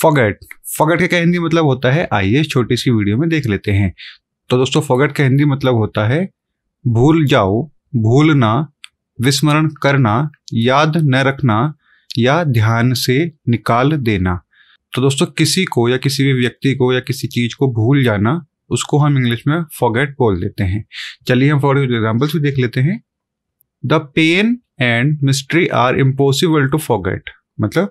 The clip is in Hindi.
फॉगेट फॉगेट का क्या हिंदी मतलब होता है आइए छोटी सी वीडियो में देख लेते हैं तो दोस्तों फॉगेट का हिंदी मतलब होता है भूल जाओ भूलना विस्मरण करना याद न रखना या ध्यान से निकाल देना तो दोस्तों किसी को या किसी भी व्यक्ति को या किसी चीज़ को भूल जाना उसको हम इंग्लिश में फॉगेट बोल देते हैं चलिए हम फॉर एग्जाम्पल्स भी देख लेते हैं the pen and mystery are impossible to forget मतलब